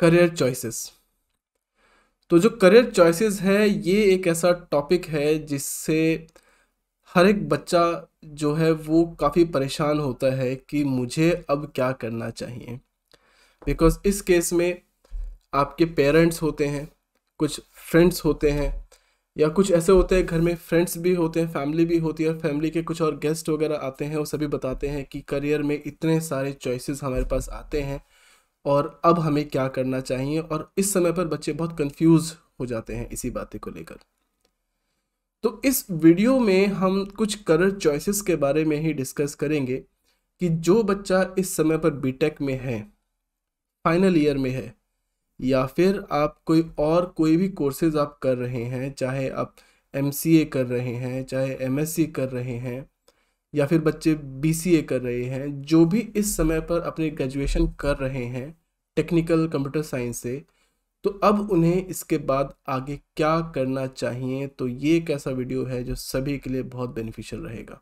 Career choices तो जो career choices है ये एक ऐसा टॉपिक है जिससे हर एक बच्चा जो है वो काफ़ी परेशान होता है कि मुझे अब क्या करना चाहिए बिकॉज इस केस में आपके पेरेंट्स होते हैं कुछ फ्रेंड्स होते हैं या कुछ ऐसे होते हैं घर में फ्रेंड्स भी होते हैं फैमिली भी होती है और फैमिली के कुछ और गेस्ट वगैरह आते हैं वो सभी बताते हैं कि करियर में इतने सारे चॉइसेस हमारे पास आते हैं और अब हमें क्या करना चाहिए और इस समय पर बच्चे बहुत कंफ्यूज हो जाते हैं इसी बातें को लेकर तो इस वीडियो में हम कुछ करियर चॉइसेस के बारे में ही डिस्कस करेंगे कि जो बच्चा इस समय पर बीटेक में है फाइनल ईयर में है या फिर आप कोई और कोई भी कोर्सेज आप कर रहे हैं चाहे आप एम कर रहे हैं चाहे एम कर रहे हैं या फिर बच्चे बी कर रहे हैं जो भी इस समय पर अपने ग्रेजुएशन कर रहे हैं टेक्निकल कंप्यूटर साइंस से तो अब उन्हें इसके बाद आगे क्या करना चाहिए तो ये एक ऐसा वीडियो है जो सभी के लिए बहुत बेनिफिशियल रहेगा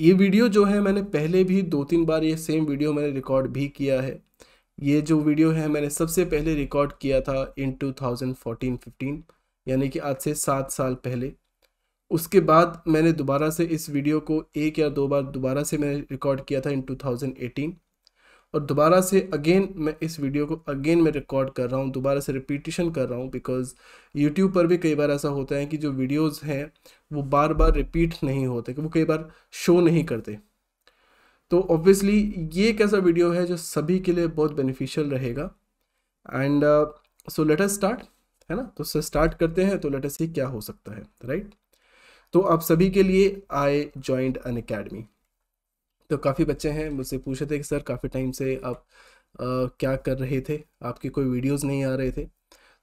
ये वीडियो जो है मैंने पहले भी दो तीन बार ये सेम वीडियो मैंने रिकॉर्ड भी किया है ये जो वीडियो है मैंने सबसे पहले रिकॉर्ड किया था इन 2014-15 यानी कि आज से सात साल पहले उसके बाद मैंने दोबारा से इस वीडियो को एक या दो बार दोबारा से मैंने रिकॉर्ड किया था इन 2018 और दोबारा से अगेन मैं इस वीडियो को अगेन मैं रिकॉर्ड कर रहा हूँ दोबारा से रिपीटिशन कर रहा हूँ बिकॉज यूट्यूब पर भी कई बार ऐसा होता है कि जो वीडियोस हैं वो बार बार रिपीट नहीं होते वो कई बार शो नहीं करते तो ऑब्वियसली ये एक ऐसा वीडियो है जो सभी के लिए बहुत बेनिफिशियल रहेगा एंड सो लेटस स्टार्ट है ना तो उससे स्टार्ट करते हैं तो लेटस ही सी क्या हो सकता है राइट right? तो आप सभी के लिए आई ज्वाइंट अन अकेडमी तो काफ़ी बच्चे हैं मुझसे पूछ रहे थे कि सर काफ़ी टाइम से आप आ, क्या कर रहे थे आपके कोई वीडियोस नहीं आ रहे थे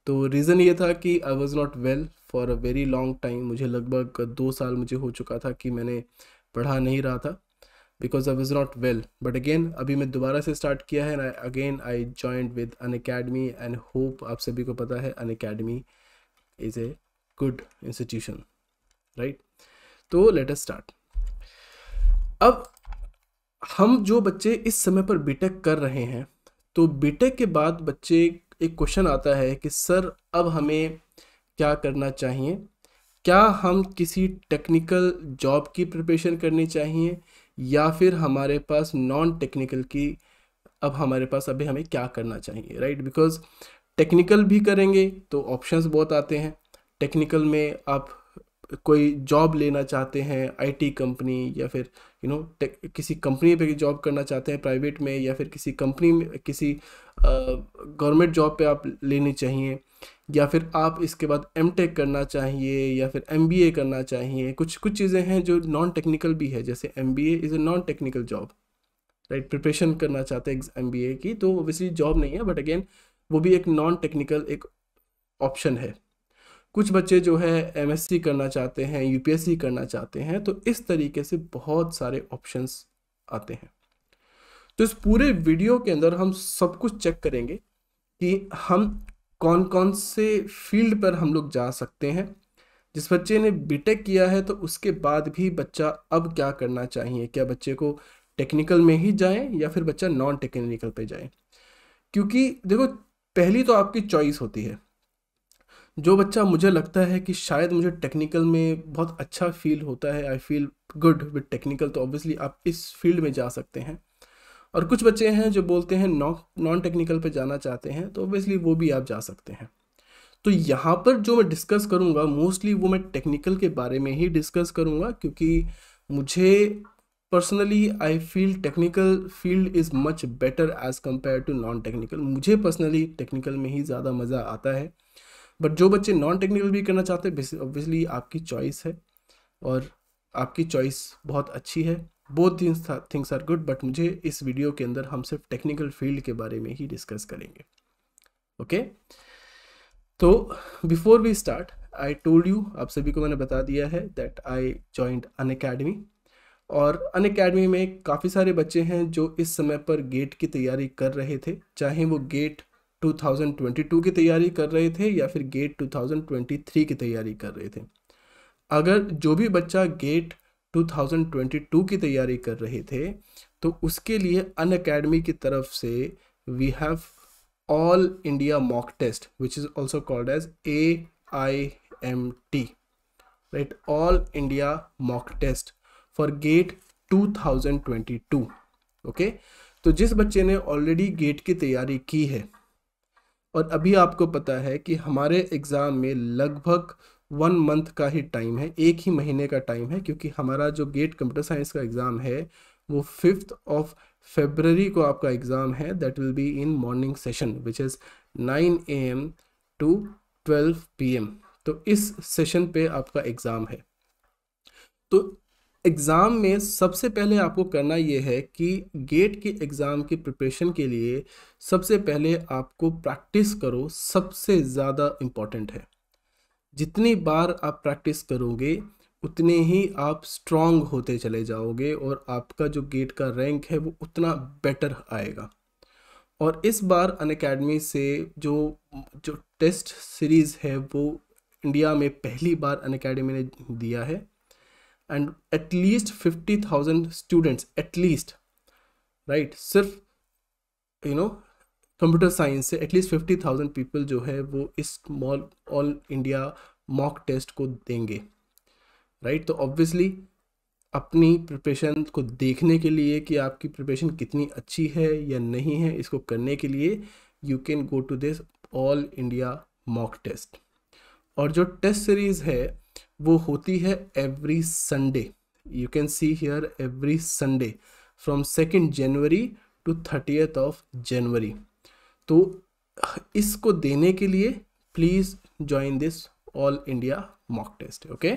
तो रीज़न ये था कि I was not well for a very long time मुझे लगभग दो साल मुझे हो चुका था कि मैंने पढ़ा नहीं रहा था because I was not well but again अभी मैं दोबारा से स्टार्ट किया है again I joined with Unacademy and hope आप सभी को पता है Unacademy is a good institution right तो लेट अस स्टार्ट अब हम जो बच्चे इस समय पर बीटेक कर रहे हैं तो बीटेक के बाद बच्चे एक क्वेश्चन आता है कि सर अब हमें क्या करना चाहिए क्या हम किसी टेक्निकल जॉब की प्रिपरेशन करनी चाहिए या फिर हमारे पास नॉन टेक्निकल की अब हमारे पास अभी हमें क्या करना चाहिए राइट बिकॉज टेक्निकल भी करेंगे तो ऑप्शंस बहुत आते हैं टेक्निकल में आप कोई जॉब लेना चाहते हैं आईटी कंपनी या फिर यू नो किसी कंपनी पे जॉब करना चाहते हैं प्राइवेट में या फिर किसी कंपनी में किसी गवर्नमेंट जॉब पे आप लेनी चाहिए या फिर आप इसके बाद एम टेक करना चाहिए या फिर एम बी ए करना चाहिए कुछ कुछ चीज़ें हैं जो नॉन टेक्निकल भी है जैसे M B is a non technical job right preparation करना चाहते हैं एम बी ए की तो ओबियसली जॉब नहीं है बट अगेन वो भी एक नॉन टेक्निकल एक ऑप्शन है कुछ बच्चे जो है एमएससी करना चाहते हैं यूपीएससी करना चाहते हैं तो इस तरीके से बहुत सारे ऑप्शंस आते हैं तो इस पूरे वीडियो के अंदर हम सब कुछ चेक करेंगे कि हम कौन कौन से फील्ड पर हम लोग जा सकते हैं जिस बच्चे ने बीटेक किया है तो उसके बाद भी बच्चा अब क्या करना चाहिए क्या बच्चे को टेक्निकल में ही जाए या फिर बच्चा नॉन टेक्निकल पे जाए क्योंकि देखो पहली तो आपकी चॉइस होती है जो बच्चा मुझे लगता है कि शायद मुझे टेक्निकल में बहुत अच्छा फील होता है I feel good with technical तो ऑब्वियसली आप इस फील्ड में जा सकते हैं और कुछ बच्चे हैं जो बोलते हैं नॉन नॉन टेक्निकल पे जाना चाहते हैं तो ऑब्वियसली वो भी आप जा सकते हैं तो यहाँ पर जो मैं डिस्कस करूँगा मोस्टली वो मैं टेक्निकल के बारे में ही डिस्कस करूँगा क्योंकि मुझे personally I feel technical field is much better as compare to non technical मुझे पर्सनली टेक्निकल में ही ज़्यादा मज़ा आता है बट जो बच्चे नॉन टेक्निकल भी करना चाहते हैं ऑब्वियसली आपकी चॉइस है और आपकी चॉइस बहुत अच्छी है both things are good but मुझे इस वीडियो के अंदर हम सिर्फ टेक्निकल फील्ड के बारे में ही डिस्कस करेंगे ओके तो before we start I told you आप सभी को मैंने बता दिया है that I joined Unacademy और अन अकेडमी में काफ़ी सारे बच्चे हैं जो इस समय पर गेट की तैयारी कर रहे थे चाहे वो गेट 2022 की तैयारी कर रहे थे या फिर गेट 2023 की तैयारी कर रहे थे अगर जो भी बच्चा गेट 2022 की तैयारी कर रहे थे तो उसके लिए अन अकेडमी की तरफ से we have all India mock test which is also called as A I M T right all India mock test for GATE 2022 okay okay? तो जिस बच्चे ने ऑलरेडी गेट की तैयारी की है और अभी आपको पता है कि हमारे एग्ज़ाम में लगभग वन मंथ का ही टाइम है एक ही महीने का टाइम है क्योंकि हमारा जो गेट कंप्यूटर साइंस का एग्ज़ाम है वो फिफ्थ ऑफ फेबररी को आपका एग्ज़ाम है that will be in morning session which is nine A M to twelve P M तो इस सेशन पे आपका एग्ज़ाम है तो एग्ज़ाम में सबसे पहले आपको करना ये है कि गेट के एग्ज़ाम की प्रिपरेशन के लिए सबसे पहले आपको प्रैक्टिस करो सबसे ज़्यादा इम्पॉर्टेंट है जितनी बार आप प्रैक्टिस करोगे उतने ही आप स्ट्रांग होते चले जाओगे और आपका जो गेट का रैंक है वो उतना बेटर आएगा और इस बार अन से जो जो टेस्ट सीरीज़ है वो इंडिया में पहली बार अन ने दिया है and at least fifty thousand students at least right सिर्फ यू नो कंप्यूटर साइंस से एटलीस्ट फिफ्टी थाउजेंड पीपल जो है वो इस मॉल ऑल इंडिया मॉक टेस्ट को देंगे राइट right? तो ऑब्वियसली अपनी प्रिपरेशन को देखने के लिए कि आपकी प्रिपरेशन कितनी अच्छी है या नहीं है इसको करने के लिए you can go to this all India mock test और जो टेस्ट सीरीज़ है वो होती है every Sunday you can see here every Sunday from second January to thirtieth of January तो इसको देने के लिए please join this all India mock test okay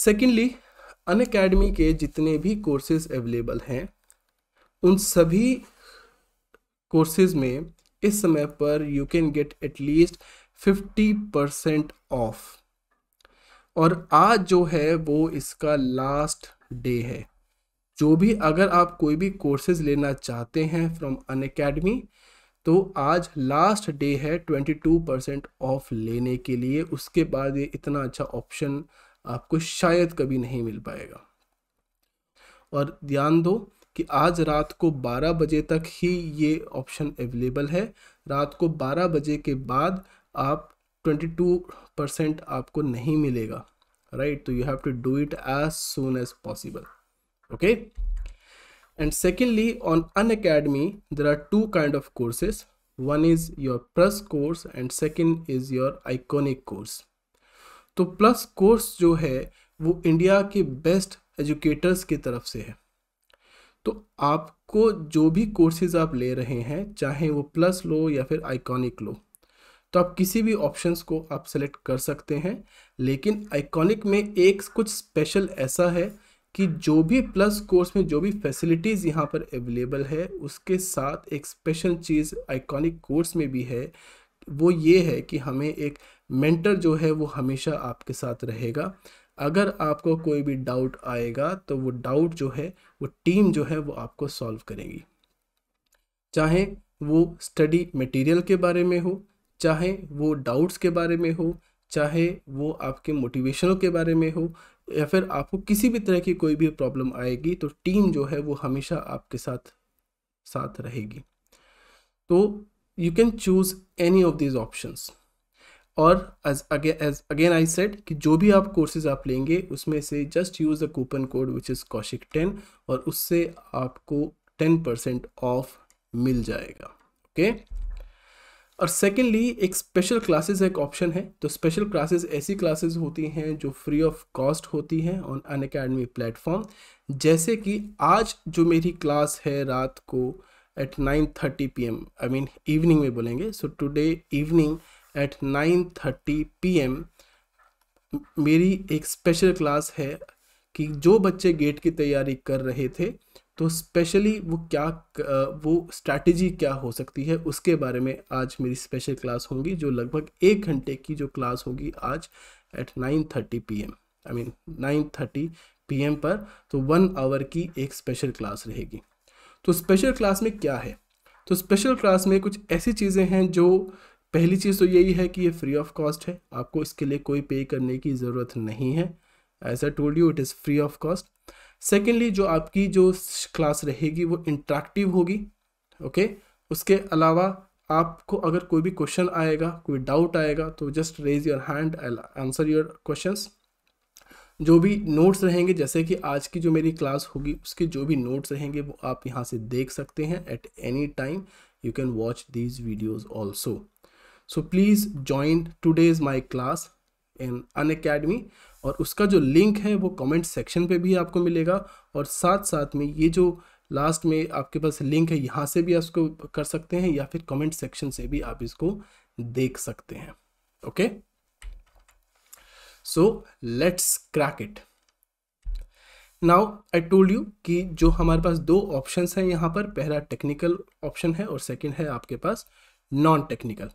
secondly Unacademy के जितने भी कोर्सेज अवेलेबल हैं उन सभी कोर्सेज में इस समय पर you can get at least fifty percent off और आज जो है वो इसका लास्ट डे है जो भी अगर आप कोई भी कोर्सेज लेना चाहते हैं फ्रॉम अन अकेडमी तो आज लास्ट डे है 22 परसेंट ऑफ लेने के लिए उसके बाद ये इतना अच्छा ऑप्शन आपको शायद कभी नहीं मिल पाएगा और ध्यान दो कि आज रात को 12 बजे तक ही ये ऑप्शन अवेलेबल है रात को 12 बजे के बाद आप परसेंट आपको नहीं मिलेगा राइट तो you have to do it as soon as possible okay secondly on Unacademy there are two kind of courses one is your plus course and second is your iconic course तो plus course जो है वो India के best educators की तरफ से है तो आपको जो भी कोर्सेज आप ले रहे हैं चाहे वो प्लस लो या फिर आइकॉनिक लो तो आप किसी भी ऑप्शंस को आप सेलेक्ट कर सकते हैं लेकिन आइकॉनिक में एक कुछ स्पेशल ऐसा है कि जो भी प्लस कोर्स में जो भी फैसिलिटीज़ यहाँ पर अवेलेबल है उसके साथ एक स्पेशल चीज़ आइकॉनिक कोर्स में भी है वो ये है कि हमें एक मेंटर जो है वो हमेशा आपके साथ रहेगा अगर आपको कोई भी डाउट आएगा तो वो डाउट जो है वो टीम जो है वो आपको सॉल्व करेगी चाहे वो स्टडी मटेरियल के बारे में हो चाहे वो डाउट्स के बारे में हो चाहे वो आपके मोटिवेशनों के बारे में हो या फिर आपको किसी भी तरह की कोई भी प्रॉब्लम आएगी तो टीम जो है वो हमेशा आपके साथ साथ रहेगी तो you can choose any of these options और as as again I said कि जो भी आप कोर्सेज आप लेंगे उसमें से just use a coupon code which is Kaushik ten और उससे आपको टेन परसेंट ऑफ मिल जाएगा ओके okay? और सेकेंडली एक स्पेशल क्लासेस एक ऑप्शन है तो स्पेशल क्लासेस ऐसी क्लासेस होती हैं जो फ्री ऑफ कॉस्ट होती हैं ऑन अन अकेडमी प्लेटफॉर्म जैसे कि आज जो मेरी क्लास है रात को at nine thirty P M I mean evening में बोलेंगे so today evening at nine thirty P M मेरी एक स्पेशल क्लास है कि जो बच्चे गेट की तैयारी कर रहे थे तो स्पेशली वो क्या वो स्ट्रैटेजी क्या हो सकती है उसके बारे में आज मेरी स्पेशल क्लास होगी जो लगभग एक घंटे की जो क्लास होगी आज at nine thirty P M I mean nine thirty P M पर तो वन आवर की एक स्पेशल क्लास रहेगी तो स्पेशल क्लास में क्या है तो स्पेशल क्लास में कुछ ऐसी चीज़ें हैं जो पहली चीज़ तो यही है कि ये फ्री ऑफ कॉस्ट है आपको इसके लिए कोई पे करने की ज़रूरत नहीं है as I told you it is free of cost secondly जो आपकी जो क्लास रहेगी वो इंट्रैक्टिव होगी ओके उसके अलावा आपको अगर कोई भी क्वेश्चन आएगा कोई डाउट आएगा तो just raise your hand answer your questions जो भी नोट्स रहेंगे जैसे कि आज की जो मेरी क्लास होगी उसके जो भी नोट्स रहेंगे वो आप यहाँ से देख सकते हैं at any time you can watch these videos also so please join today's my class in Unacademy और उसका जो लिंक है वो कमेंट सेक्शन पे भी आपको मिलेगा और साथ साथ में ये जो लास्ट में आपके पास लिंक है यहाँ से भी आप इसको कर सकते हैं या फिर कमेंट सेक्शन से भी आप इसको देख सकते हैं okay so let's crack it now I told you कि जो हमारे पास दो ऑप्शंस हैं यहाँ पर पहला टेक्निकल ऑप्शन है और सेकंड है आपके पास नॉन टेक्निकल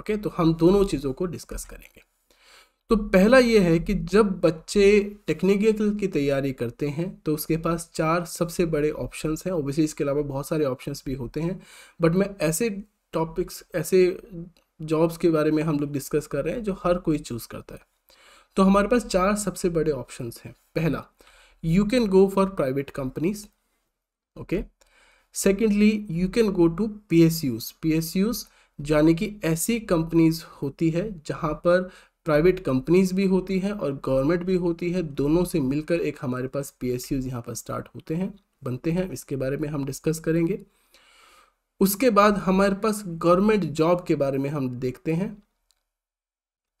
ओके तो हम दोनों चीज़ों को डिस्कस करेंगे तो पहला ये है कि जब बच्चे टेक्निकल की तैयारी करते हैं तो उसके पास चार सबसे बड़े ऑप्शंस हैं ओबीसी इसके अलावा बहुत सारे ऑप्शंस भी होते हैं बट मैं ऐसे टॉपिक्स ऐसे जॉब्स के बारे में हम लोग डिस्कस कर रहे हैं जो हर कोई चूज़ करता है तो हमारे पास चार सबसे बड़े ऑप्शंस हैं पहला you can go for private companies okay secondly you can go to PSUs PSUs यानी कि ऐसी कंपनीज होती है जहाँ पर प्राइवेट कंपनीज भी होती हैं और गवर्नमेंट भी होती है दोनों से मिलकर एक हमारे पास पी एस यूज यहाँ पर स्टार्ट होते हैं बनते हैं इसके बारे में हम डिस्कस करेंगे उसके बाद हमारे पास गवर्नमेंट जॉब के बारे में हम देखते हैं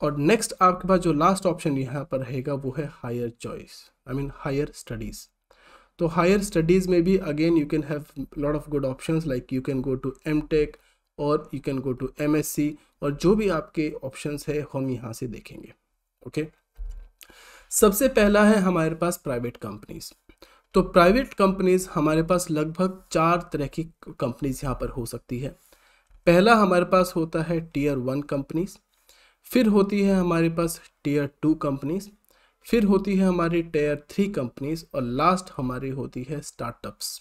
और नेक्स्ट आपके पास जो लास्ट ऑप्शन यहाँ पर रहेगा वो है higher choice I mean higher studies तो हायर स्टडीज़ में भी again you can have lot of good options like you can go to M tech और you can go to M और जो भी आपके ऑप्शंस है हम यहाँ से देखेंगे ओके सबसे पहला है हमारे पास प्राइवेट कंपनीज तो प्राइवेट कंपनीज हमारे पास लगभग चार तरह की कंपनीज यहाँ पर हो सकती है पहला हमारे पास होता है टीयर वन कंपनीज फिर होती है हमारे पास टीयर टू कंपनीज फिर होती है हमारी टीयर थ्री कंपनीज और लास्ट हमारी होती है स्टार्टअप्स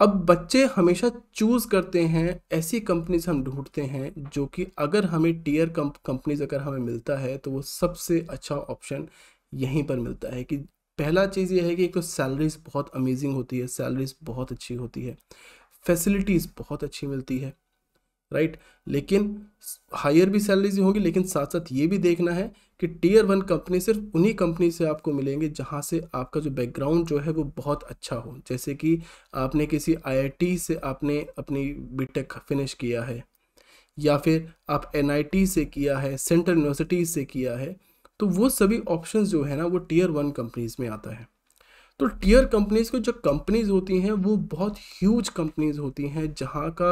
अब बच्चे हमेशा चूज़ करते हैं ऐसी कंपनीज हम ढूंढते हैं जो कि अगर हमें टीयर कंपनीज अगर हमें मिलता है तो वो सबसे अच्छा ऑप्शन यहीं पर मिलता है कि पहला चीज़ ये है कि एक तो सैलरीज बहुत अमेजिंग होती है सैलरीज बहुत अच्छी होती है फैसिलिटीज़ बहुत अच्छी मिलती है राइट लेकिन हायर भी सैलरीज होगी लेकिन साथ साथ ये भी देखना है कि टीयर वन कंपनी सिर्फ उन्हीं कंपनी से आपको मिलेंगे जहाँ से आपका जो बैकग्राउंड जो है वो बहुत अच्छा हो जैसे कि आपने किसी आईआईटी से आपने अपनी बीटेक फिनिश किया है या फिर आप एनआईटी से किया है सेंट्रल यूनिवर्सिटी से किया है तो वो सभी ऑप्शंस जो है ना वो टीयर वन कंपनीज में आता है तो टीयर कंपनीज़ को जो कंपनीज़ होती हैं वो बहुत ह्यूज कंपनीज़ होती हैं जहाँ का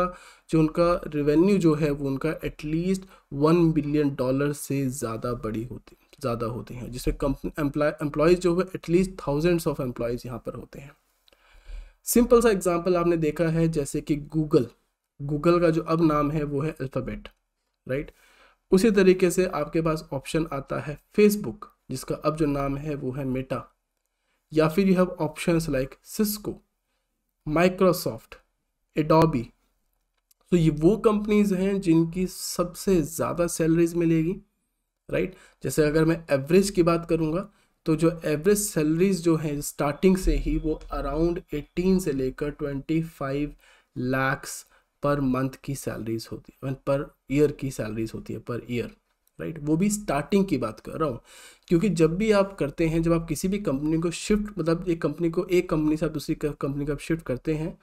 जो उनका रेवेन्यू जो है वो उनका एटलीस्ट वन बिलियन डॉलर से ज़्यादा बड़ी होती ज़्यादा होती हैं जिसमें कंपनी एम्प्लॉयज़ जो है एटलीस्ट थाउजेंड्स ऑफ एम्प्लॉयज़ यहाँ पर होते हैं सिंपल सा एग्जाम्पल आपने देखा है जैसे कि गूगल गूगल का जो अब नाम है वो है अल्फ़ाबेट राइट उसी तरीके से आपके पास ऑप्शन आता है फेसबुक जिसका अब जो नाम है वो है मेटा या फिर you have option like Cisco Microsoft Adobe तो ये वो कंपनीज हैं जिनकी सबसे ज़्यादा सैलरीज मिलेगी राइट right? जैसे अगर मैं एवरेज की बात करूँगा तो जो एवरेज सैलरीज जो हैं स्टार्टिंग से ही वो अराउंड 18 से लेकर 25 लैक्स पर मंथ की सैलरीज होती है पर ईयर की सैलरीज होती है पर ईयर राइट वो भी स्टार्टिंग की बात कर रहा हूँ क्योंकि जब भी आप करते हैं जब आप किसी भी कंपनी को शिफ्ट मतलब एक कंपनी को एक कंपनी से आप दूसरी कंपनी को आप शिफ्ट करते हैं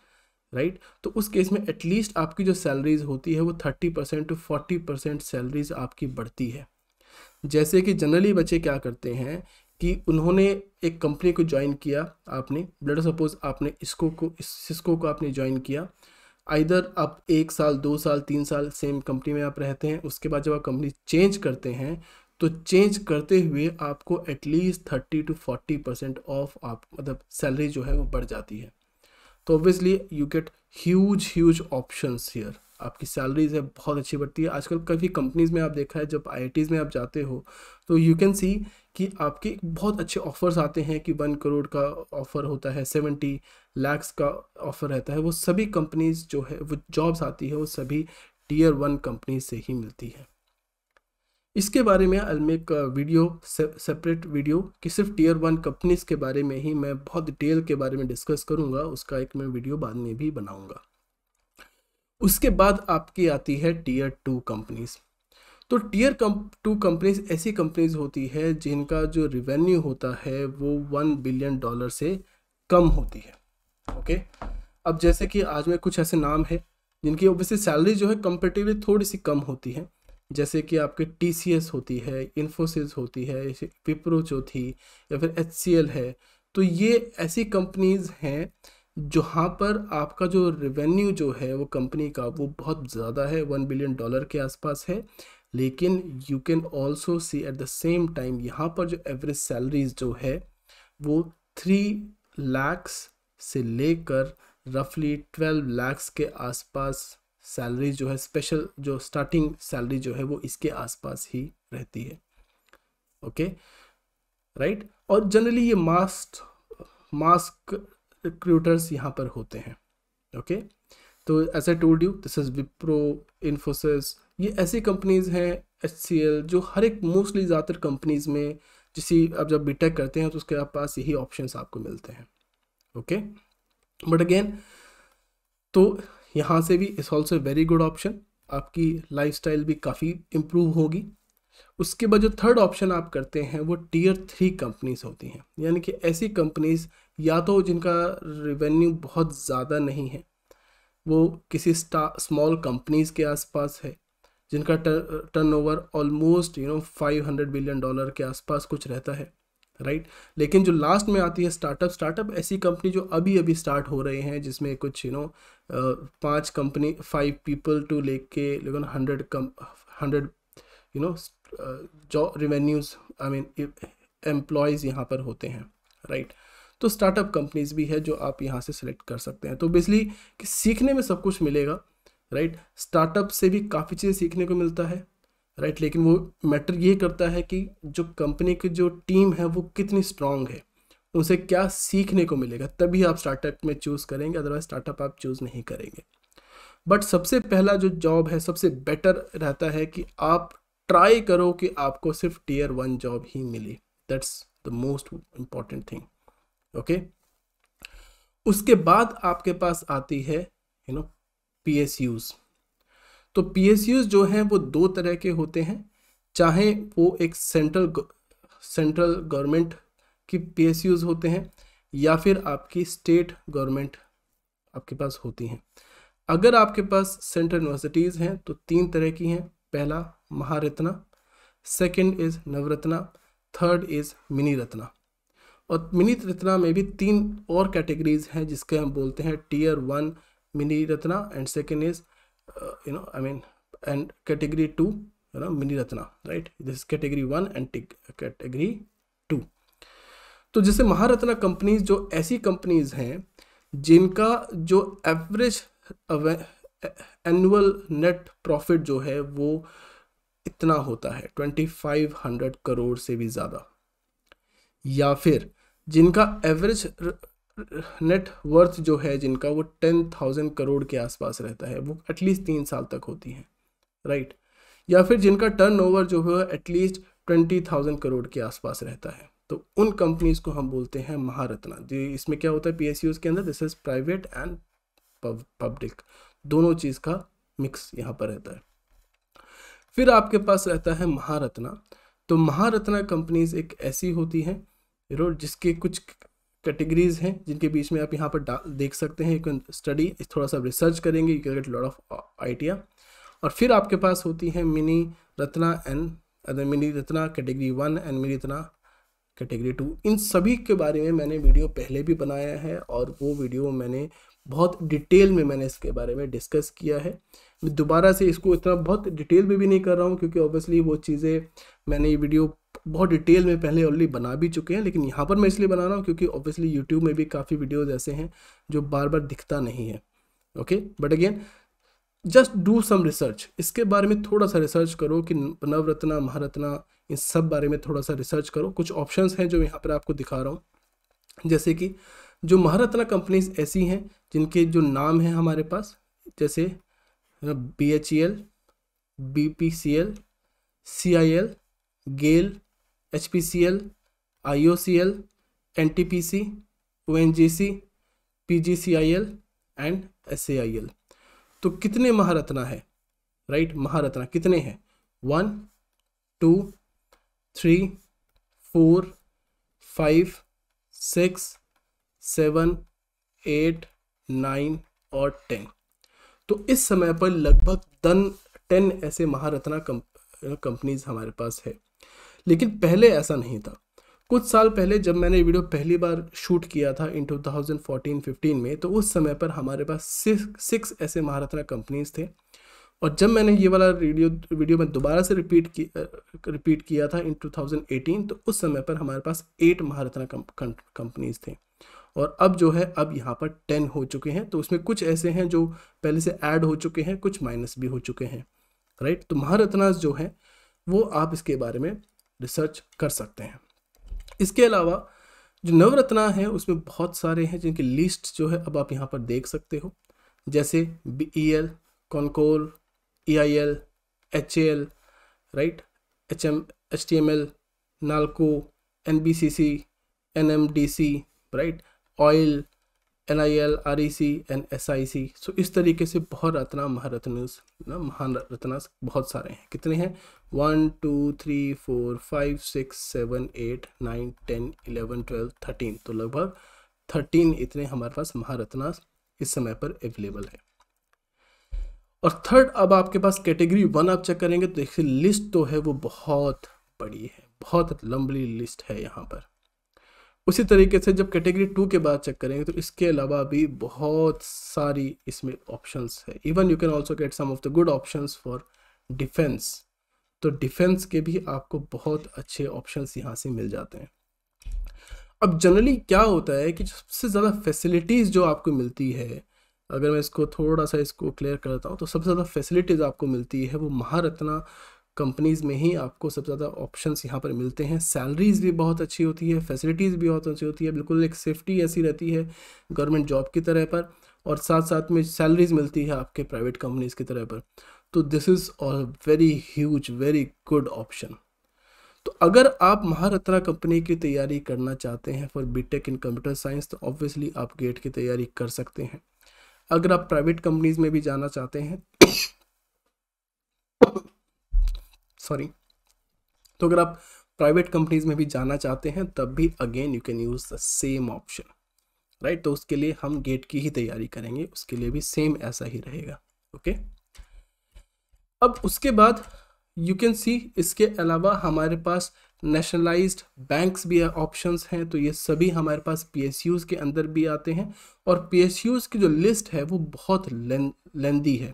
राइट तो उस केस में एटलीस्ट आपकी जो सैलरीज होती है वो thirty percent to forty percent salaries आपकी बढ़ती है जैसे कि जनरली बच्चे क्या करते हैं कि उन्होंने एक कंपनी को ज्वाइन किया आपने ब्लड सपोज आपने इसको को इस इसको को आपने ज्वाइन किया आइधर आप एक साल दो साल तीन साल सेम कंपनी में आप रहते हैं उसके बाद जब आप कंपनी चेंज करते हैं तो चेंज करते हुए आपको at least thirty to forty percent of आप मतलब सैलरी जो है वो बढ़ जाती है तो obviously you get huge huge options here आपकी सैलरीज है बहुत अच्छी बढ़ती है आजकल काफ़ी कंपनीज़ में आप देखा है जब आई में आप जाते हो तो यू कैन सी कि आपके बहुत अच्छे ऑफर्स आते हैं कि वन करोड़ का ऑफ़र होता है सेवेंटी लैक्स का ऑफ़र रहता है वो सभी कंपनीज़ जो है वो जॉब्स आती है वो सभी टीयर वन कंपनी से ही मिलती है इसके बारे में I make video separate video कि सिर्फ टीयर वन कंपनीज़ के बारे में ही मैं बहुत डिटेल के बारे में डिस्कस करूँगा उसका एक मैं वीडियो बाद में भी बनाऊँगा उसके बाद आपकी आती है टीयर टू कंपनीज तो टीयर टू कंपनीज ऐसी कंपनीज होती है जिनका जो रिवेन्यू होता है वो वन बिलियन डॉलर से कम होती है ओके अब जैसे कि आज में कुछ ऐसे नाम है जिनकी ओबियसली सैलरी जो है कंपेटिवली थोड़ी सी कम होती है जैसे कि आपके टी होती है इन्फोसिस होती है विप्रो जो थी या फिर एच है तो ये ऐसी कंपनीज हैं जहाँ पर आपका जो रेवेन्यू जो है वो कंपनी का वो बहुत ज़्यादा है वन बिलियन डॉलर के आसपास है लेकिन you can also see at the same time यहाँ पर जो एवरेज सैलरीज जो है वो थ्री लैक्स से लेकर रफली ट्वेल्व लैक्स के आसपास सैलरी जो है स्पेशल जो स्टार्टिंग सैलरी जो है वो इसके आसपास ही रहती है ओके okay? Right right? और जनरली ये मास्क मास्क रिक्रूटर्स यहाँ पर होते हैं okay so as I told you this is Wipro Infosys ये ऐसी कंपनीज़ हैं एच जो हर एक मोस्टली ज़्यादातर कंपनीज़ में जिसी आप जब बी करते हैं तो उसके आप पास यही ऑप्शन आपको मिलते हैं ओके बट अगेन तो यहाँ से भी it's also very good option आपकी लाइफ भी काफ़ी इम्प्रूव होगी उसके बाद जो थर्ड ऑप्शन आप करते हैं वो टीयर थ्री कंपनीज होती हैं यानी कि ऐसी कंपनीज या तो जिनका रेवेन्यू बहुत ज़्यादा नहीं है वो किसी स्मॉल कंपनीज के आसपास है जिनका turnover almost you know 500 billion dollar के आसपास कुछ रहता है राइट right? लेकिन जो लास्ट में आती है स्टार्टअप स्टार्टअप ऐसी कंपनी जो अभी अभी स्टार्ट हो रहे हैं जिसमें कुछ यू नो पाँच कंपनी फाइव पीपल टू लेके लेकिन हंड्रेड कम हंड्रेड यू नो जो रेवेन्यूज़ आई मीन एम्प्लॉयज़ यहाँ पर होते हैं राइट right? तो स्टार्टअप कंपनीज भी है जो आप यहाँ से सिलेक्ट कर सकते हैं तो बेसिकली कि सीखने में सब कुछ मिलेगा राइट right? स्टार्टअप से भी काफ़ी चीज़ें सीखने को मिलता है राइट right? लेकिन वो मैटर ये करता है कि जो कंपनी की जो टीम है वो कितनी स्ट्रांग है उनसे क्या सीखने को मिलेगा तभी आप स्टार्टअप में चूज़ करेंगे अदरवाइज स्टार्टअप आप चूज़ नहीं करेंगे बट सबसे पहला जो जॉब है सबसे बेटर रहता है कि आप ट्राई करो कि आपको सिर्फ टीयर वन जॉब ही मिले that's the most important thing okay उसके बाद आपके पास आती है you know PSUs तो पी एस यूज़ जो हैं वो दो तरह के होते हैं चाहे वो एक सेंट्रल सेंट्रल गवर्नमेंट की पी एस यूज़ होते हैं या फिर आपकी स्टेट गवर्नमेंट आपके पास होती हैं अगर आपके पास सेंट्रल यूनिवर्सिटीज़ हैं तो तीन तरह की हैं पहला Maharatna second is Navratna third is mini Ratna और मिनी रत्ना में भी तीन और कैटेगरीज हैं जिसके हम बोलते हैं tier one mini Ratna and second is you know I mean and category two you know mini Ratna right this category one and category two तो जैसे महारत्ना कंपनीज जो ऐसी कंपनीज हैं जिनका जो एवरेज एनुअल नेट प्रॉफिट जो है वो इतना होता है ट्वेंटी फाइव हंड्रेड करोड़ से भी ज़्यादा या फिर जिनका एवरेज नेट वर्थ जो है जिनका वो टेन थाउजेंड करोड़ के आसपास रहता है वो एटलीस्ट तीन साल तक होती है राइट या फिर जिनका टर्नओवर जो है एटलीस्ट ट्वेंटी थाउजेंड करोड़ के आसपास रहता है तो उन कंपनीज को हम बोलते हैं महारत्ना इसमें क्या होता है पी के अंदर this is private and public दोनों चीज़ का मिक्स यहाँ पर रहता है फिर आपके पास रहता है महारत्ना तो महारत्ना कंपनीज एक ऐसी होती हैं यू जिसके कुछ कैटेगरीज हैं जिनके बीच में आप यहाँ पर देख सकते हैं स्टडी थोड़ा सा रिसर्च करेंगे you get lot of idea और फिर आपके पास होती है mini Ratna and mini Ratna category one and mini Ratna category two इन सभी के बारे में मैंने वीडियो पहले भी बनाया है और वो वीडियो मैंने बहुत डिटेल में मैंने इसके बारे में डिस्कस किया है मैं दोबारा से इसको इतना बहुत डिटेल में भी नहीं कर रहा हूँ क्योंकि ऑब्वियसली वो चीज़ें मैंने ये वीडियो बहुत डिटेल में पहले ऑलरेडी बना भी चुके हैं लेकिन यहाँ पर मैं इसलिए बना रहा हूँ क्योंकि ऑब्वियसली यूट्यूब में भी काफ़ी वीडियोज़ ऐसे हैं जो बार बार दिखता नहीं है okay but again just do some research इसके बारे में थोड़ा सा रिसर्च करो कि नवरत्ना महारत्ना इन सब बारे में थोड़ा सा रिसर्च करो कुछ ऑप्शंस हैं जो यहाँ पर आपको दिखा रहा हूँ जैसे कि जो महारत्ना कंपनीज ऐसी हैं जिनके जो नाम हैं हमारे पास जैसे B H E L B P C L C I L GAIL H P C L I O C L N T P C O N G C P G C I L and S A I L तो कितने महारत्ना है right right? Maharatna कितने हैं one two three four five six seven eight nine और ten तो इस समय पर लगभग दन टेन ऐसे महारत्ना कंपनीज हमारे पास है लेकिन पहले ऐसा नहीं था कुछ साल पहले जब मैंने ये वीडियो पहली बार शूट किया था इन 2014-15 में तो उस समय पर हमारे पास सिक्स सिक्स ऐसे महारत्ना कंपनीज थे और जब मैंने ये वाला वीडियो वीडियो में दोबारा से रिपीट की रिपीट किया था इन 2018 तो उस समय पर हमारे पास एट महारत्ना कंपनीज थे और अब जो है अब यहाँ पर टेन हो चुके हैं तो उसमें कुछ ऐसे हैं जो पहले से ऐड हो चुके हैं कुछ माइनस भी हो चुके हैं राइट तो महारत्नास जो है वो आप इसके बारे में रिसर्च कर सकते हैं इसके अलावा जो नवरत्ना है उसमें बहुत सारे हैं जिनकी लिस्ट जो है अब आप यहाँ पर देख सकते हो जैसे B E L Concor E I L H A L right H M H T M L Nalco N B C C N M D C right oil N I L R E C N S I C so इस तरीके से बहुत रत्ना महारत्न ना महान रत्ना बहुत सारे हैं कितने हैं one two three four five six seven eight nine ten eleven twelve thirteen तो लगभग थर्टीन इतने हमारे पास महारत्नास इस समय पर अवेलेबल है और थर्ड अब आपके पास कैटेगरी वन आप चेक करेंगे तो देखिए लिस्ट तो है वो बहुत बड़ी है बहुत लंबी लिस्ट है यहाँ पर उसी तरीके से जब कैटेगरी टू के बाद चेक करेंगे तो इसके अलावा भी बहुत सारी इसमें ऑप्शंस है even you can also get some of the good options for defence तो डिफेंस के भी आपको बहुत अच्छे ऑप्शंस यहाँ से मिल जाते हैं अब जनरली क्या होता है कि सबसे ज़्यादा फैसिलिटीज़ जो आपको मिलती है अगर मैं इसको थोड़ा सा इसको क्लियर करता हूँ तो सबसे ज़्यादा फैसिलिटीज़ आपको मिलती है वो महारत्ना कंपनीज़ में ही आपको सबसे ज़्यादा ऑप्शंस यहाँ पर मिलते हैं सैलरीज़ भी बहुत अच्छी होती है फैसिलिटीज़ भी बहुत अच्छी होती है बिल्कुल एक सेफ्टी ऐसी रहती है गवर्नमेंट जॉब की तरह पर और साथ साथ में सैलरीज़ मिलती है आपके प्राइवेट कंपनीज़ की तरह पर तो this is a very huge very good option तो अगर आप महारत्ना कंपनी की तैयारी करना चाहते हैं for BTech in computer science तो ऑब्वियसली आप गेट की तैयारी कर सकते हैं अगर आप प्राइवेट कंपनीज में भी जाना चाहते हैं सॉरी तो अगर आप प्राइवेट कंपनीज में भी जाना चाहते हैं तब भी again you can use the same option right तो उसके लिए हम गेट की ही तैयारी करेंगे उसके लिए भी सेम ऐसा ही रहेगा ओके अब उसके बाद यू कैन सी इसके अलावा हमारे पास नेशनलाइज्ड बैंक्स भी ऑप्शंस हैं तो ये सभी हमारे पास पी के अंदर भी आते हैं और पी की जो लिस्ट है वो बहुत लेंदी है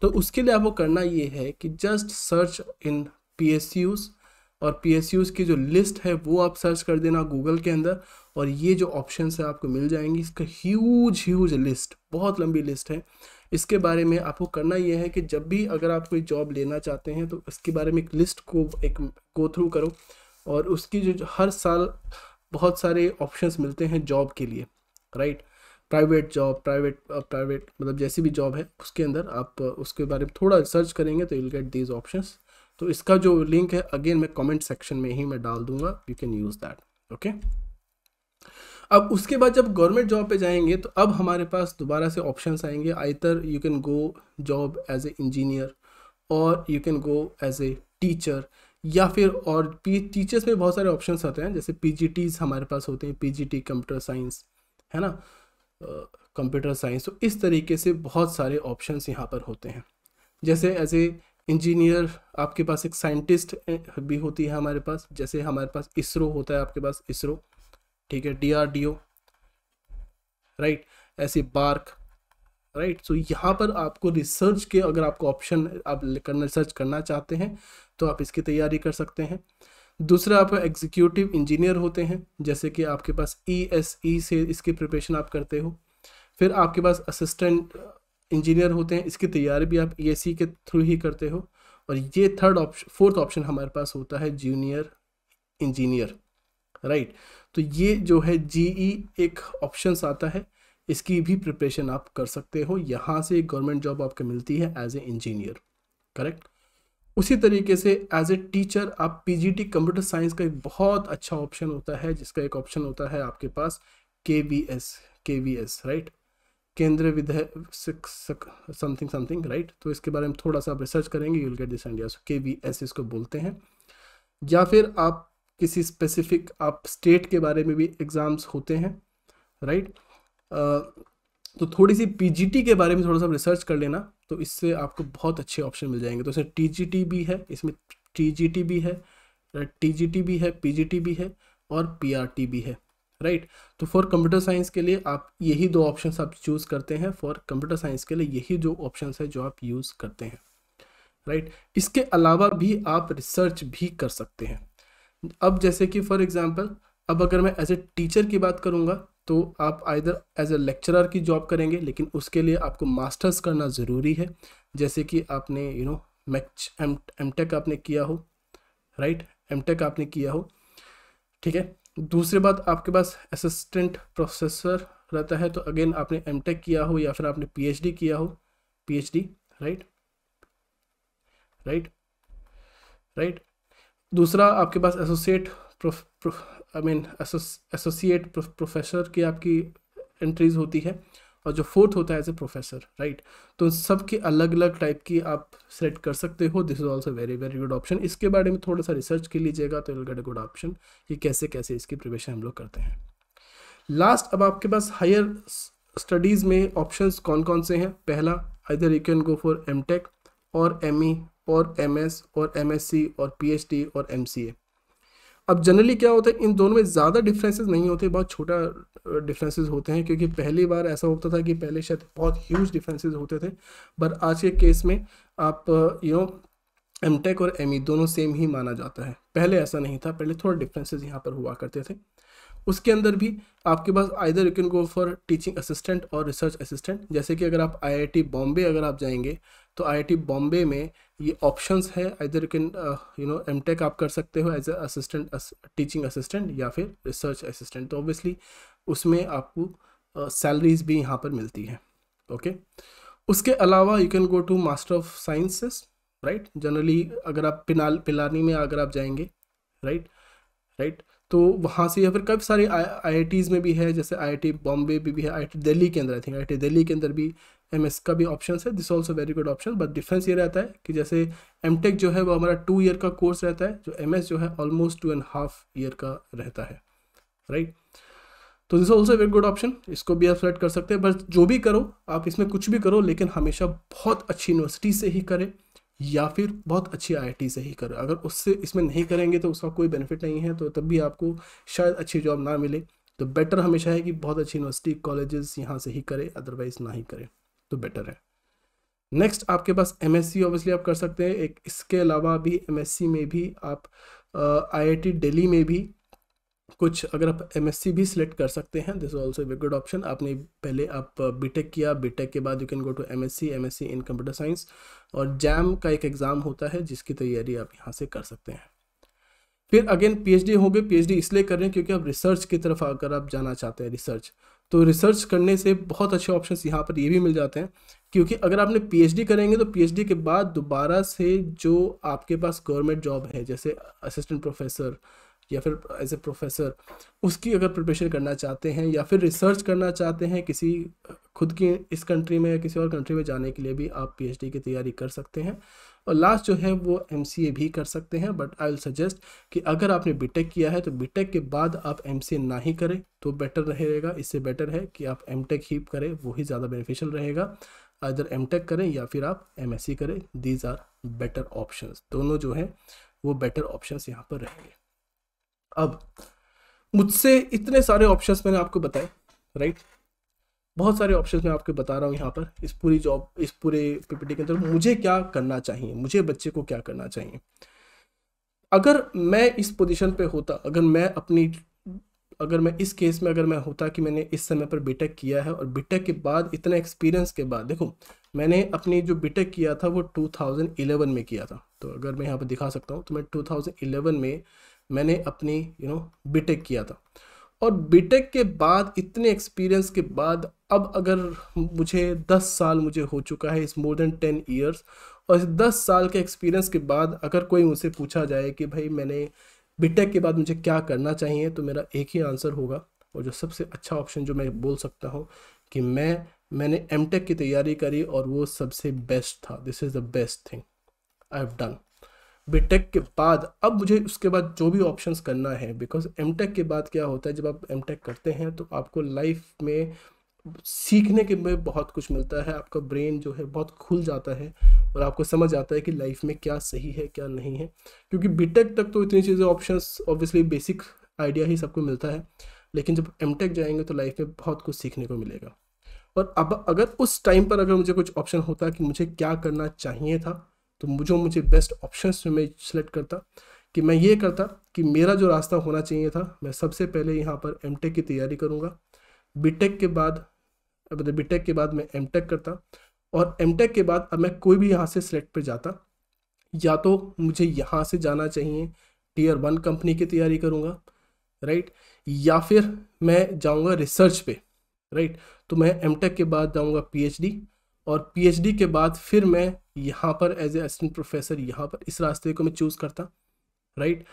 तो उसके लिए आपको करना ये है कि just search in PSUs और पी एस यूज़ की जो लिस्ट है वो आप सर्च कर देना गूगल के अंदर और ये जो ऑप्शन है आपको मिल जाएंगी इसका ह्यूज ह्यूज लिस्ट बहुत लंबी लिस्ट है इसके बारे में आपको करना यह है कि जब भी अगर आप कोई जॉब लेना चाहते हैं तो इसके बारे में एक लिस्ट को एक गो थ्रू करो और उसकी जो हर साल बहुत सारे ऑप्शंस मिलते हैं जॉब के लिए right right? Private job private private मतलब जैसी भी जॉब है उसके अंदर आप uh, उसके बारे में थोड़ा सर्च करेंगे तो यूल गेट दीज ऑप्शन तो इसका जो लिंक है अगेन मैं कमेंट सेक्शन में ही मैं डाल दूंगा you can use that okay अब उसके बाद जब गवर्नमेंट जॉब पे जाएंगे तो अब हमारे पास दोबारा से ऑप्शन आएंगे either you can go job as a engineer और you can go as a teacher या फिर और पी टीचर्स में बहुत सारे ऑप्शंस आते हैं जैसे पी हमारे पास होते हैं पी कंप्यूटर साइंस है ना कंप्यूटर साइंस तो इस तरीके से बहुत सारे ऑप्शंस यहाँ पर होते हैं जैसे एज ए इंजीनियर आपके पास एक साइंटिस्ट भी होती है हमारे पास जैसे हमारे पास इसरो होता है आपके पास इसरो ठीक है डीआरडीओ राइट ऐसे बार्क राइट सो यहाँ पर आपको रिसर्च के अगर आपको ऑप्शन आप करना रिसर्च करना चाहते हैं तो आप इसकी तैयारी कर सकते हैं दूसरा आप एग्जीक्यूटिव इंजीनियर होते हैं जैसे कि आपके पास ई एस ई से इसकी प्रिपरेशन आप करते हो फिर आपके पास असिस्टेंट इंजीनियर होते हैं इसकी तैयारी भी आप ई एस सी के थ्रू ही करते हो और ये थर्ड ऑप्शन फोर्थ ऑप्शन हमारे पास होता है जूनियर इंजीनियर राइट तो ये जो है जी ई e एक ऑप्शन आता है इसकी भी प्रिपरेशन आप कर सकते हो यहाँ से गवर्नमेंट जॉब आपको मिलती है एज ए इंजीनियर करेक्ट उसी तरीके से एज ए टीचर आप पी कंप्यूटर साइंस का एक बहुत अच्छा ऑप्शन होता है जिसका एक ऑप्शन होता है आपके पास के वी एस के वी एस राइट केंद्रीय विधेयक शिक्षक समथिंग समथिंग राइट तो इसके बारे में थोड़ा सा आप रिसर्च करेंगे you'll get this idea KVS इसको बोलते हैं या फिर आप किसी स्पेसिफिक आप स्टेट के बारे में भी एग्ज़ाम्स होते हैं राइट right? uh, तो थोड़ी सी पीजीटी के बारे में थोड़ा सा रिसर्च कर लेना तो इससे आपको बहुत अच्छे ऑप्शन मिल जाएंगे तो इसमें टीजीटी भी है इसमें टीजीटी भी है टीजीटी भी है पीजीटी भी है और पीआरटी भी है राइट तो फॉर कंप्यूटर साइंस के लिए आप यही दो ऑप्शन आप चूज़ करते हैं फॉर कंप्यूटर साइंस के लिए यही जो ऑप्शन है जो आप यूज़ करते हैं राइट इसके अलावा भी आप रिसर्च भी कर सकते हैं अब जैसे कि फॉर एग्जाम्पल अब अगर मैं एज ए टीचर की बात करूँगा तो आप आइधर एज ए लेक्चरर की जॉब करेंगे लेकिन उसके लिए आपको मास्टर्स करना ज़रूरी है जैसे कि आपने you know match M M tech आपने किया हो राइट एम टेक आपने किया हो ठीक है दूसरी बात आपके पास असिस्टेंट प्रोफेसर रहता है तो अगेन आपने एम टेक किया हो या फिर आपने पी किया हो डी राइट राइट राइट दूसरा आपके पास associate I mean associate professor की आपकी एंट्रीज होती है और जो फोर्थ होता है एज ए प्रोफेसर राइट तो सब की अलग अलग टाइप की आप सेलेक्ट कर सकते हो this is also very very good option इसके बारे में थोड़ा सा रिसर्च के लीजिएगा तो will get a good option कि कैसे कैसे इसकी प्रिपरेशन हम लोग करते हैं लास्ट अब आपके पास हायर स्टडीज़ में ऑप्शंस कौन कौन से हैं पहला either you can go for M और एम e और एम और एम और पी और एम अब जनरली क्या होता है इन दोनों में ज़्यादा डिफरेंसेस नहीं होते बहुत छोटा डिफरेंसेस होते हैं क्योंकि पहली बार ऐसा होता था कि पहले शायद बहुत ह्यूज डिफरेंसेस होते थे बट आज के केस में आप यू नो एम टेक और एम ई e दोनों सेम ही माना जाता है पहले ऐसा नहीं था पहले थोड़ा डिफरेंसेज यहाँ पर हुआ करते थे उसके अंदर भी आपके पास either you can go for teaching assistant और रिसर्च असिस्टेंट जैसे कि अगर आप आई बॉम्बे अगर आप जाएंगे तो आईआईटी बॉम्बे में ये ऑप्शंस है either can you know M tech आप कर सकते हो as a assistant teaching assistant या फिर रिसर्च असिस्टेंट तो ऑब्वियसली उसमें आपको सैलरीज uh, भी यहाँ पर मिलती है ओके okay? उसके अलावा you can go to master of sciences right generally अगर आप पिनाल पिलानी में अगर आप जाएंगे राइट right? Right right? तो वहाँ से या फिर कई सारे आई में भी है जैसे आई बॉम्बे भी, भी है आई दिल्ली के अंदर आई थिंक आई दिल्ली के अंदर भी एम का भी ऑप्शन है this also very good option but difference ये रहता है कि जैसे एम जो है वो हमारा टू ईयर का कोर्स रहता है जो एम जो है almost two and half year का रहता है राइट तो this also very good option इसको भी आप सेलेक्ट कर सकते हैं बस जो भी करो आप इसमें कुछ भी करो लेकिन हमेशा बहुत अच्छी यूनिवर्सिटी से ही करें या फिर बहुत अच्छी आई से ही करें अगर उससे इसमें नहीं करेंगे तो उसका कोई बेनिफिट नहीं है तो तब भी आपको शायद अच्छी जॉब ना मिले तो बेटर हमेशा है कि बहुत अच्छी यूनिवर्सिटी कॉलेजेस यहाँ से ही करें अदरवाइज़ ना ही करें तो बेटर है नेक्स्ट आपके पास एम एस सी ऑब्वियसली आप कर सकते हैं एक इसके अलावा भी एम एस सी में भी आप आई दिल्ली में भी कुछ अगर आप एम एस सी भी सिलेक्ट कर सकते हैं this also a good option आपने पहले आप बीटेक किया बीटेक के बाद you can go to M S C C M S in computer science और जैम का एक एग्ज़ाम होता है जिसकी तैयारी आप यहाँ से कर सकते हैं फिर अगेन पी एच पीएचडी हो गए डी इसलिए कर रहे हैं क्योंकि आप रिसर्च की तरफ अगर आप जाना चाहते हैं रिसर्च तो रिसर्च करने से बहुत अच्छे ऑप्शन यहाँ पर ये भी मिल जाते हैं क्योंकि अगर आपने पीएचडी करेंगे तो पीएचडी के बाद दोबारा से जो आपके पास गवर्नमेंट जॉब है जैसे असिस्टेंट प्रोफेसर या फिर एज ए प्रोफेसर उसकी अगर प्रिपरेशन करना चाहते हैं या फिर रिसर्च करना चाहते हैं किसी खुद की इस कंट्री में या किसी और कंट्री में जाने के लिए भी आप पीएचडी की तैयारी कर सकते हैं और लास्ट जो है वो एम भी कर सकते हैं बट आई विल सजेस्ट कि अगर आपने बी किया है तो बी के बाद आप एम ना ही करें तो बेटर रहेगा इससे बेटर है कि आप एम ही करें वही ज़्यादा बेनिफिशियल रहेगा अदर एम करें या फिर आप एम करें दीज आर बेटर ऑप्शन दोनों जो हैं वो बेटर ऑप्शन यहाँ पर रहेंगे अब मुझसे इतने सारे ऑप्शंस मैंने आपको बताए राइट right? बहुत सारे ऑप्शन मैं आपको बता रहा हूँ यहाँ पर इस पूरी जॉब इस पूरे पीपीटी के अंदर मुझे क्या करना चाहिए मुझे बच्चे को क्या करना चाहिए अगर मैं इस पोजीशन पे होता अगर मैं अपनी अगर मैं इस केस में अगर मैं होता कि मैंने इस समय पर बीटेक किया है और बीटेक के बाद इतना एक्सपीरियंस के बाद देखो मैंने अपनी जो बीटेक किया था वो 2011 में किया था तो अगर मैं यहाँ पर दिखा सकता हूँ तो मैं 2011 में मैंने अपनी यू नो बीटेक किया था और बीटेक के बाद इतने एक्सपीरियंस के बाद अब अगर मुझे दस साल मुझे हो चुका है इस मोर देन टेन ईयर्स और इस दस साल के एक्सपीरियंस के बाद अगर कोई मुझसे पूछा जाए कि भाई मैंने बीटेक के बाद मुझे क्या करना चाहिए तो मेरा एक ही आंसर होगा और जो सबसे अच्छा ऑप्शन जो मैं बोल सकता हूँ कि मैं मैंने एम की तैयारी करी और वो सबसे बेस्ट था this is the best thing I have done BTech के बाद अब मुझे उसके बाद जो भी ऑप्शंस करना है बिकॉज एमटेक के बाद क्या होता है जब आप एमटेक करते हैं तो आपको लाइफ में सीखने के में बहुत कुछ मिलता है आपका ब्रेन जो है बहुत खुल जाता है और आपको समझ आता है कि लाइफ में क्या सही है क्या नहीं है क्योंकि बीटेक तक तो इतनी चीज़ें ऑप्शंस ऑब्वियसली बेसिक आइडिया ही सबको मिलता है लेकिन जब टेक जाएंगे तो लाइफ में बहुत कुछ सीखने को मिलेगा और अब अगर उस टाइम पर अगर मुझे कुछ ऑप्शन होता कि मुझे क्या करना चाहिए था तो जो मुझे बेस्ट ऑप्शन में मैं सेलेक्ट करता कि मैं ये करता कि मेरा जो रास्ता होना चाहिए था मैं सबसे पहले यहाँ पर एम की तैयारी करूँगा बी के बाद मतलब बी के बाद मैं एम करता और एम के बाद अब मैं कोई भी यहाँ से सिलेक्ट पर जाता या तो मुझे यहाँ से जाना चाहिए टीयर वन कंपनी की तैयारी करूँगा राइट या फिर मैं जाऊँगा रिसर्च पे राइट तो मैं एम के बाद जाऊँगा पी और पी के बाद फिर मैं यहाँ पर एज ए असिस्टेंट प्रोफेसर यहाँ पर इस रास्ते को मैं चूज़ करता राइट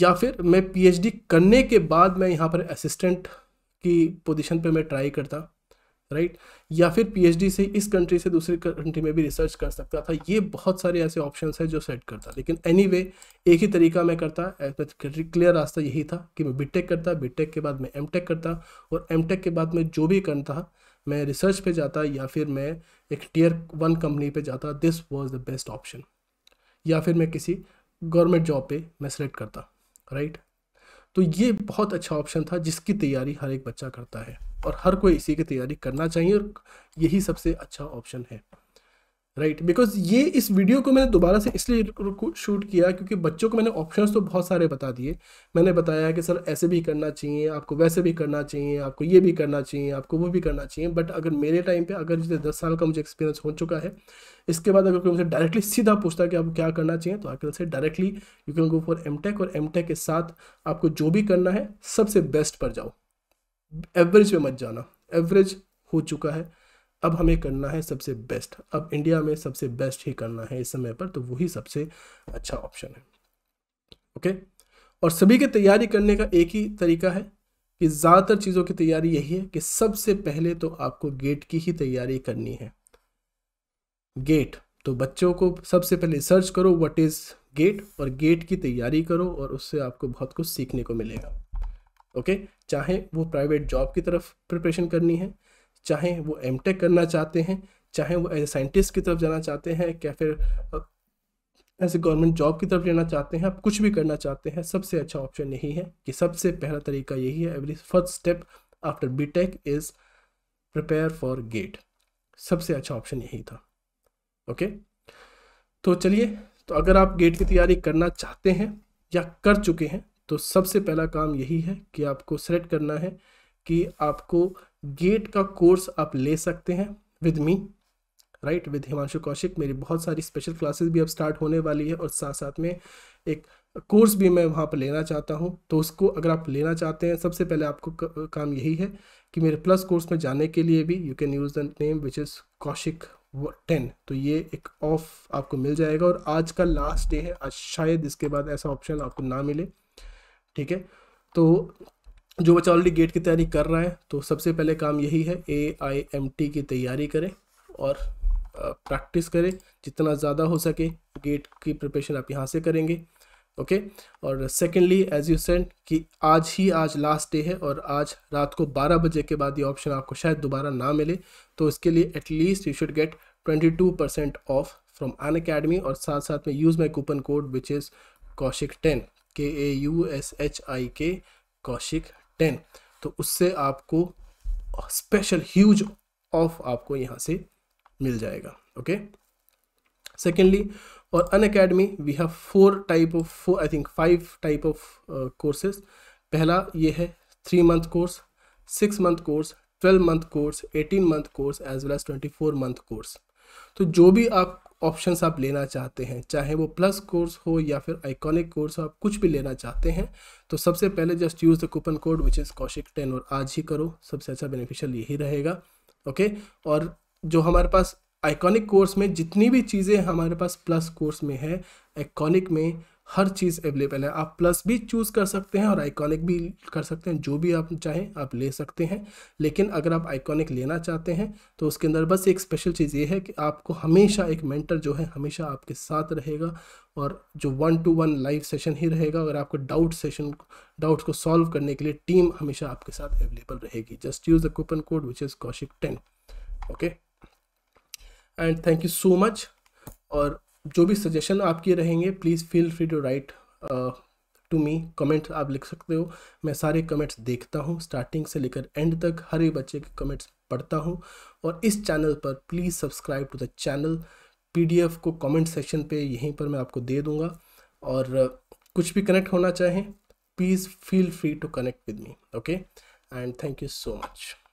या फिर मैं पीएचडी करने के बाद मैं यहाँ पर असिस्टेंट की पोजीशन पे मैं ट्राई करता राइट या फिर पीएचडी से इस कंट्री से दूसरी कंट्री में भी रिसर्च कर सकता था ये बहुत सारे ऐसे ऑप्शन हैं जो सेट करता लेकिन एनी anyway, एक ही तरीका मैं करता क्लियर रास्ता यही था कि मैं बी करता बी के बाद मैं एम करता और एम के बाद मैं जो भी करता मैं रिसर्च पे जाता या फिर मैं एक टीयर वन कंपनी पे जाता this was the best option या फिर मैं किसी गवर्नमेंट जॉब पे मैं सेलेक्ट करता राइट तो ये बहुत अच्छा ऑप्शन था जिसकी तैयारी हर एक बच्चा करता है और हर कोई इसी की तैयारी करना चाहिए और यही सबसे अच्छा ऑप्शन है राइट right? बिकॉज ये इस वीडियो को मैंने दोबारा से इसलिए शूट किया क्योंकि बच्चों को मैंने ऑप्शंस तो बहुत सारे बता दिए मैंने बताया कि सर ऐसे भी करना चाहिए आपको वैसे भी करना चाहिए आपको ये भी करना चाहिए आपको वो भी करना चाहिए बट अगर मेरे टाइम पे अगर जैसे दस साल का मुझे एक्सपीरियंस हो चुका है इसके बाद अगर कोई मुझे डायरेक्टली सीधा पूछता है कि आपको क्या करना चाहिए तो आकर से directly you can go for M और एम के साथ आपको जो भी करना है सबसे बेस्ट पर जाओ एवरेज पे मत जाना एवरेज हो चुका है अब हमें करना है सबसे बेस्ट अब इंडिया में सबसे बेस्ट ही करना है इस समय पर तो वही सबसे अच्छा ऑप्शन है ओके और सभी की तैयारी करने का एक ही तरीका है कि ज़्यादातर चीज़ों की तैयारी यही है कि सबसे पहले तो आपको गेट की ही तैयारी करनी है गेट तो बच्चों को सबसे पहले सर्च करो व्हाट इज़ गेट और गेट की तैयारी करो और उससे आपको बहुत कुछ सीखने को मिलेगा ओके चाहे वो प्राइवेट जॉब की तरफ प्रिपरेशन करनी है चाहे वो एम करना चाहते हैं चाहे वो एज ए साइंटिस्ट की तरफ जाना चाहते हैं या फिर एज ए गवर्नमेंट जॉब की तरफ लेना चाहते हैं आप कुछ भी करना चाहते हैं सबसे अच्छा ऑप्शन यही है कि सबसे पहला तरीका यही है every first step after B tech is prepare for GATE सबसे अच्छा ऑप्शन यही था ओके तो चलिए तो अगर आप गेट की तैयारी करना चाहते हैं या कर चुके हैं तो सबसे पहला काम यही है कि आपको सेलेक्ट करना है कि आपको गेट का कोर्स आप ले सकते हैं with me right with Himanshu Kaushik मेरी बहुत सारी स्पेशल क्लासेस भी अब स्टार्ट होने वाली है और साथ साथ में एक कोर्स भी मैं वहाँ पर लेना चाहता हूँ तो उसको अगर आप लेना चाहते हैं सबसे पहले आपको काम यही है कि मेरे प्लस कोर्स में जाने के लिए भी you can use the name which is Kaushik ten तो ये एक ऑफ आपको मिल जाएगा और आज का लास्ट डे है आज शायद इसके बाद ऐसा ऑप्शन आपको ना मिले ठीक है तो जो बच्चा ऑलरेडी गेट की तैयारी कर रहा है तो सबसे पहले काम यही है ए आई एम टी की तैयारी करें और प्रैक्टिस करें जितना ज़्यादा हो सके गेट की प्रिपरेशन आप यहाँ से करेंगे ओके okay? और सेकेंडली एज यू सेंड कि आज ही आज लास्ट डे है और आज रात को 12 बजे के बाद ये ऑप्शन आपको शायद दोबारा ना मिले तो इसके लिए at least you should get 22 percent off from Unacademy और साथ साथ में use my coupon code which is Kaushik ten K A U S H I K Kaushik ten तो उससे आपको स्पेशल ह्यूज ऑफ आपको यहाँ से मिल जाएगा ओके सेकेंडली और Unacademy we have four type of four I think five type of courses पहला ये है three month course six month course twelve month course eighteen month course as well as twenty four month course तो जो भी आप options आप लेना चाहते हैं चाहे वो प्लस कोर्स हो या फिर आइकॉनिक कोर्स हो आप कुछ भी लेना चाहते हैं तो सबसे पहले just use the coupon code which is Kaushik ten और आज ही करो सबसे अच्छा बेनिफिशियल यही रहेगा ओके और जो हमारे पास आइकॉनिक कोर्स में जितनी भी चीज़ें हमारे पास प्लस कोर्स में है आइकॉनिक में हर चीज़ अवेलेबल है आप प्लस भी चूज़ कर सकते हैं और आइकॉनिक भी कर सकते हैं जो भी आप चाहें आप ले सकते हैं लेकिन अगर आप आइकॉनिक लेना चाहते हैं तो उसके अंदर बस एक स्पेशल चीज़ ये है कि आपको हमेशा एक मेंटर जो है हमेशा आपके साथ रहेगा और जो one to one live session ही रहेगा अगर आपको डाउट सेशन डाउट्स को सॉल्व करने के लिए टीम हमेशा आपके साथ अवेलेबल रहेगी just use a coupon code which is Kaushik ten okay and thank you so much और जो भी सजेशन आपके रहेंगे please feel free to write to me comment आप लिख सकते हो मैं सारे कमेंट्स देखता हूँ स्टार्टिंग से लेकर एंड तक हर एक बच्चे के कमेंट्स पढ़ता हूँ और इस चैनल पर please subscribe to the channel PDF को कमेंट सेक्शन पे यहीं पर मैं आपको दे दूँगा और uh, कुछ भी कनेक्ट होना चाहें please feel free to connect with me okay and thank you so much